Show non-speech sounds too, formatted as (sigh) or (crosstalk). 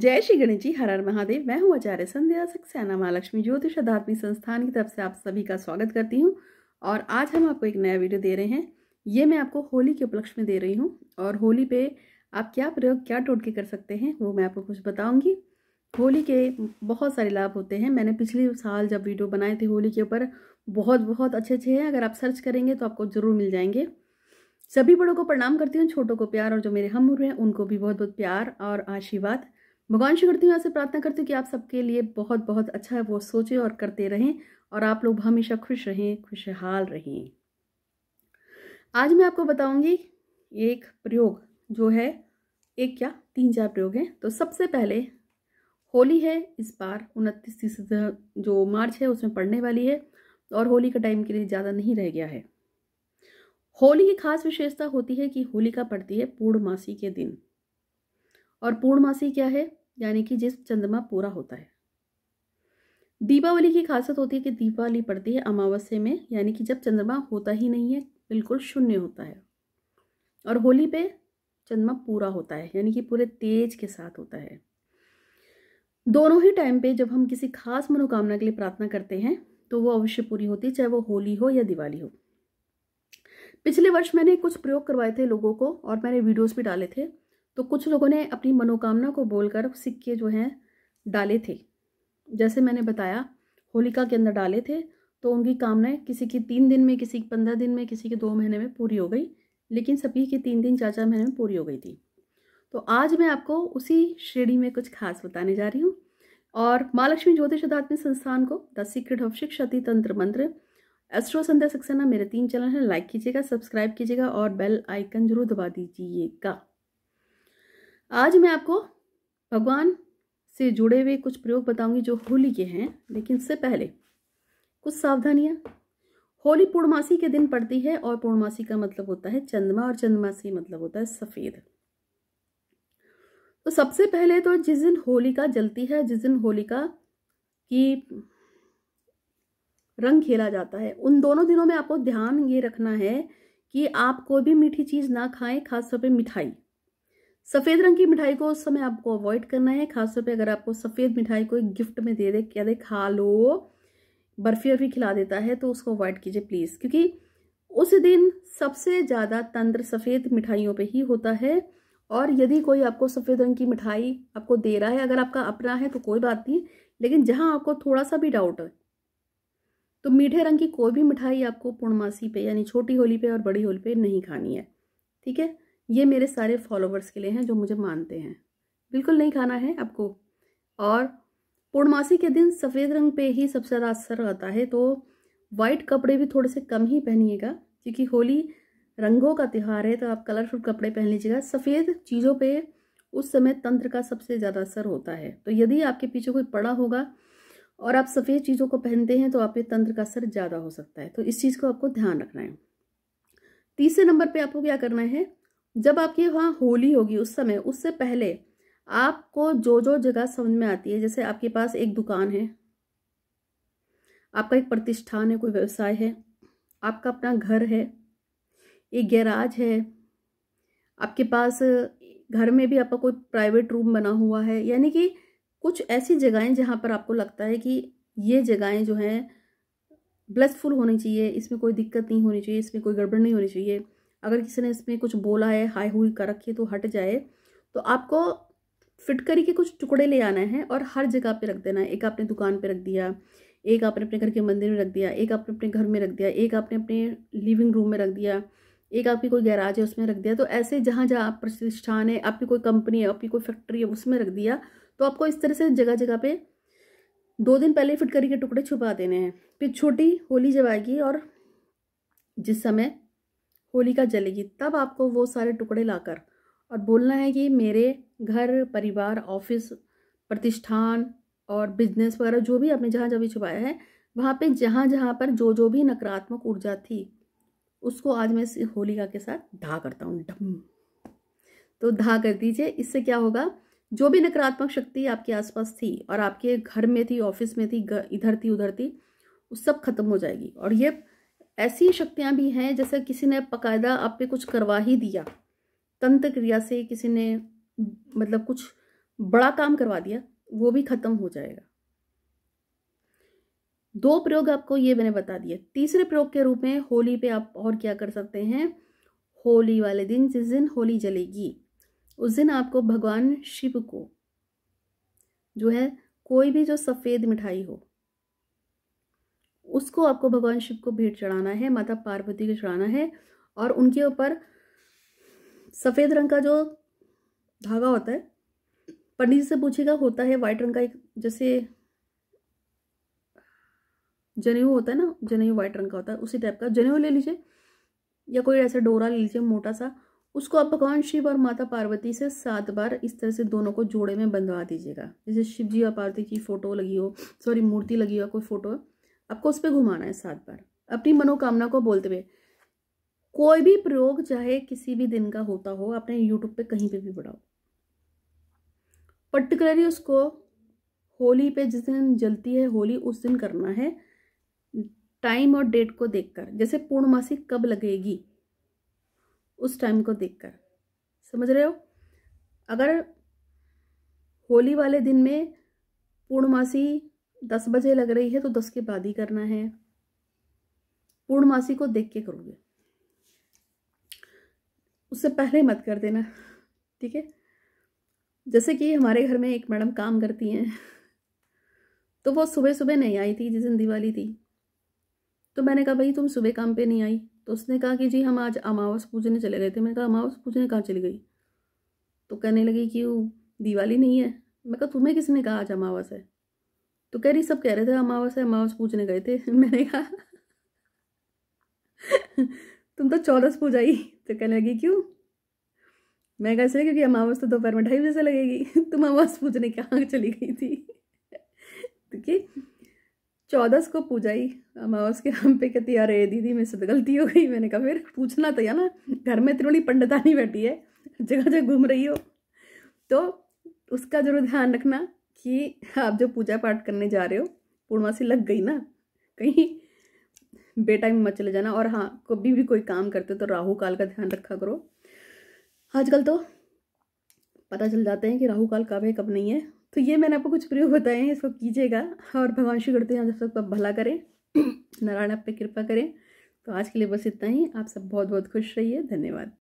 जय श्री गणेश जी हर हर महादेव मैं हूं आचार्य संध्या सक्सेना महालक्ष्मी ज्योतिष आध्यात्मिक संस्थान की तरफ से आप सभी का स्वागत करती हूं और आज हम आपको एक नया वीडियो दे रहे हैं ये मैं आपको होली के उपलक्ष्य में दे रही हूं और होली पे आप क्या प्रयोग क्या टोटके कर सकते हैं वो मैं आपको कुछ बताऊँगी होली के बहुत सारे लाभ होते हैं मैंने पिछले साल जब वीडियो बनाए थे होली के ऊपर बहुत बहुत अच्छे अच्छे हैं अगर आप सर्च करेंगे तो आपको ज़रूर मिल जाएंगे सभी बड़ों को प्रणाम करती हूँ छोटों को प्यार और जो मेरे हम हैं उनको भी बहुत बहुत प्यार और आशीर्वाद भगवान श्री हूँ से प्रार्थना करती हूँ कि आप सबके लिए बहुत बहुत अच्छा है वो सोचें और करते रहें और आप लोग हमेशा खुश रहें खुशहाल रहें आज मैं आपको बताऊंगी एक प्रयोग जो है एक क्या तीन चार प्रयोग हैं तो सबसे पहले होली है इस बार उनतीस तीस जो मार्च है उसमें पड़ने वाली है और होली का टाइम के लिए ज़्यादा नहीं रह गया है होली की खास विशेषता होती है कि होलिका पड़ती है पूर्णमासी के दिन और पूर्णमासी क्या है यानी कि जिस चंद्रमा पूरा होता है दीपावली की खासियत होती है कि दीपावली पड़ती है अमावस्या में यानी कि जब चंद्रमा होता ही नहीं है बिल्कुल शून्य होता है और होली पे चंद्रमा पूरा होता है यानी कि पूरे तेज के साथ होता है दोनों ही टाइम पे जब हम किसी खास मनोकामना के लिए प्रार्थना करते हैं तो वो अवश्य पूरी होती है चाहे वो होली हो या दिवाली हो पिछले वर्ष मैंने कुछ प्रयोग करवाए थे लोगों को और मैंने वीडियोस भी डाले थे तो कुछ लोगों ने अपनी मनोकामना को बोलकर सिक्के जो हैं डाले थे जैसे मैंने बताया होलिका के अंदर डाले थे तो उनकी कामनाएं किसी की तीन दिन में किसी की पंद्रह दिन में किसी की दो महीने में पूरी हो गई लेकिन सभी की तीन दिन चार चार महीने में पूरी हो गई थी तो आज मैं आपको उसी श्रेणी में कुछ खास बताने जा रही हूँ और माँ लक्ष्मी ज्योतिष आध्यात्मिक संस्थान को द सीक्रेट ऑफ शिक्षति तंत्र मंत्र एस्ट्रो संध्या सक्सेना मेरे तीन चैनल हैं लाइक कीजिएगा सब्सक्राइब कीजिएगा और बेल आइकन जरूर दबा दीजिएगा आज मैं आपको भगवान से जुड़े हुए कुछ प्रयोग बताऊंगी जो होली के हैं लेकिन इससे पहले कुछ सावधानियां होली पूर्णमासी के दिन पड़ती है और पूर्णमासी का मतलब होता है चंद्रमा और चंद्रमासी मतलब होता है सफ़ेद तो सबसे पहले तो जिस दिन होलिका जलती है जिस दिन होलिका की रंग खेला जाता है उन दोनों दिनों में आपको ध्यान ये रखना है कि आप कोई भी मीठी चीज़ ना खाएं खासतौर पे मिठाई सफ़ेद रंग की मिठाई को उस समय आपको अवॉइड करना है खासतौर पे अगर आपको सफ़ेद मिठाई कोई गिफ्ट में दे दे क्या दे खा लो बर्फी वर्फी खिला देता है तो उसको अवॉइड कीजिए प्लीज़ क्योंकि उस दिन सबसे ज़्यादा तंत्र सफ़ेद मिठाइयों पे ही होता है और यदि कोई आपको सफ़ेद रंग की मिठाई आपको दे रहा है अगर आपका अपना है तो कोई बात नहीं लेकिन जहाँ आपको थोड़ा सा भी डाउट है तो मीठे रंग की कोई भी मिठाई आपको पूर्णमासी पे यानी छोटी होली पे और बड़ी होली पे नहीं खानी है ठीक है ये मेरे सारे फॉलोवर्स के लिए हैं जो मुझे मानते हैं बिल्कुल नहीं खाना है आपको और पूर्णमासी के दिन सफ़ेद रंग पे ही सबसे ज़्यादा असर रहता है तो वाइट कपड़े भी थोड़े से कम ही पहनिएगा क्योंकि होली रंगों का त्यौहार है तो आप कलरफुल कपड़े पहन लीजिएगा सफ़ेद चीज़ों पे उस समय तंत्र का सबसे ज़्यादा असर होता है तो यदि आपके पीछे कोई पड़ा होगा और आप सफ़ेद चीज़ों को पहनते हैं तो आप तंत्र का असर ज़्यादा हो सकता है तो इस चीज़ को आपको ध्यान रखना है तीसरे नंबर पे आपको क्या करना है जब आपकी वहाँ होली होगी उस समय उससे पहले आपको जो जो जगह समझ में आती है जैसे आपके पास एक दुकान है आपका एक प्रतिष्ठान है कोई व्यवसाय है आपका अपना घर है एक गैराज है आपके पास घर में भी आपका कोई प्राइवेट रूम बना हुआ है यानी कि कुछ ऐसी जगहें जहाँ पर आपको लगता है कि ये जगहें जो हैं ब्लेसफुल होनी चाहिए इसमें कोई दिक्कत नहीं होनी चाहिए इसमें कोई गड़बड़ नहीं होनी चाहिए अगर किसी ने इसमें कुछ बोला है हाई हुई कर रखी है तो हट जाए तो आपको फिट करी के कुछ टुकड़े ले आना है और हर जगह पे रख देना है एक आपने दुकान पे रख दिया एक आपने अपने घर के मंदिर में रख दिया एक आपने अपने घर में रख दिया एक आपने अपने लिविंग रूम में रख दिया एक आपकी कोई गैराज है उसमें रख दिया तो ऐसे जहाँ जहाँ आप प्रतिष्ठान है आपकी कोई कंपनी है आपकी कोई फैक्ट्री है उसमें रख दिया तो आपको इस तरह से जगह जगह पर दो दिन पहले फिट करी के टुकड़े छुपा देने हैं फिर छोटी होली जब आएगी और जिस समय होलिका जलेगी तब आपको वो सारे टुकड़े लाकर और बोलना है कि मेरे घर परिवार ऑफिस प्रतिष्ठान और बिजनेस वगैरह जो भी आपने जहाँ जहाँ भी छुपाया है वहाँ पे जहाँ जहाँ पर जो जो भी नकारात्मक ऊर्जा थी उसको आज मैं इस होलिका के साथ धा करता हूँ डम तो धा कर दीजिए इससे क्या होगा जो भी नकारात्मक शक्ति आपके आसपास थी और आपके घर में थी ऑफिस में थी इधर थी उधर थी उस सब खत्म हो जाएगी और ये ऐसी शक्तियां भी हैं जैसे किसी ने बकायदा आप पे कुछ करवा ही दिया तंत्र क्रिया से किसी ने मतलब कुछ बड़ा काम करवा दिया वो भी खत्म हो जाएगा दो प्रयोग आपको ये मैंने बता दिए तीसरे प्रयोग के रूप में होली पे आप और क्या कर सकते हैं होली वाले दिन जिस दिन होली जलेगी उस दिन आपको भगवान शिव को जो है कोई भी जो सफ़ेद मिठाई हो उसको आपको भगवान शिव को भेंट चढ़ाना है माता पार्वती को चढ़ाना है और उनके ऊपर सफ़ेद रंग का जो धागा होता है पंडित जी से पूछेगा होता है वाइट रंग का एक जैसे जनेऊ होता है ना जनेऊ वाइट रंग का होता है उसी टाइप का जनेऊ ले लीजिए या कोई ऐसा डोरा ले लीजिए मोटा सा उसको आप भगवान शिव और माता पार्वती से सात बार इस तरह से दोनों को जोड़े में बंधवा दीजिएगा जैसे शिव जी और पार्वती की फ़ोटो लगी हो सॉरी मूर्ति लगी हो कोई फ़ोटो आपको उस पर घुमाना है सात बार अपनी मनोकामना को बोलते हुए कोई भी प्रयोग चाहे किसी भी दिन का होता हो अपने यूट्यूब पे कहीं पे भी बढ़ाओ पर्टिकुलरली उसको होली पे जिस दिन जलती है होली उस दिन करना है टाइम और डेट को देखकर जैसे पूर्णमासी कब लगेगी उस टाइम को देखकर समझ रहे हो अगर होली वाले दिन में पूर्णमासी दस बजे लग रही है तो दस के बाद ही करना है पूर्णमासी को देख के करोगे उससे पहले मत कर देना ठीक है जैसे कि हमारे घर में एक मैडम काम करती हैं तो वो सुबह सुबह नहीं आई थी जिस दिन दिवाली थी तो मैंने कहा भाई तुम सुबह काम पे नहीं आई तो उसने कहा कि जी हम आज अमावस पूजने चले गए थे मैंने कहा अमावस पूजने कहाँ चली गई तो कहने लगी कि वो दिवाली नहीं है मैं कहा तुम्हें किसने कहा आज अमावस है तो कह रही सब कह रहे थे अमावस है अमावस पूछने गए थे (laughs) मैंने कहा तुम तो चौदस पूजाई तो कहने लगी क्यों मैं कैसे क्योंकि अमावस तो दोपहर में ढाई बजे से लगेगी (laughs) तुम अमावस पूजने कहाँ चली गई थी क्योंकि (laughs) तो चौदस को पूजाई अमावस के हम पे कहती अरे दीदी मेरे से तो गलती हो गई मैंने कहा फिर पूछना तो या ना घर में पंडिता नहीं बैठी है जगह जगह घूम रही हो तो उसका जरूर ध्यान रखना कि आप जो पूजा पाठ करने जा रहे हो पूर्णमासी लग गई ना कहीं बेटा में मत चले जाना और हाँ कभी भी कोई काम करते हो तो राहु काल का ध्यान रखा करो आजकल तो पता चल जाते हैं कि राहु काल कब है कब नहीं है तो ये मैंने आपको कुछ प्रयोग बताए हैं इसको कीजिएगा और भगवान श्री करते हैं जब सब भला करें (clears throat) नारायण आप पे कृपा करें तो आज के लिए बस इतना ही आप सब बहुत बहुत खुश रहिए धन्यवाद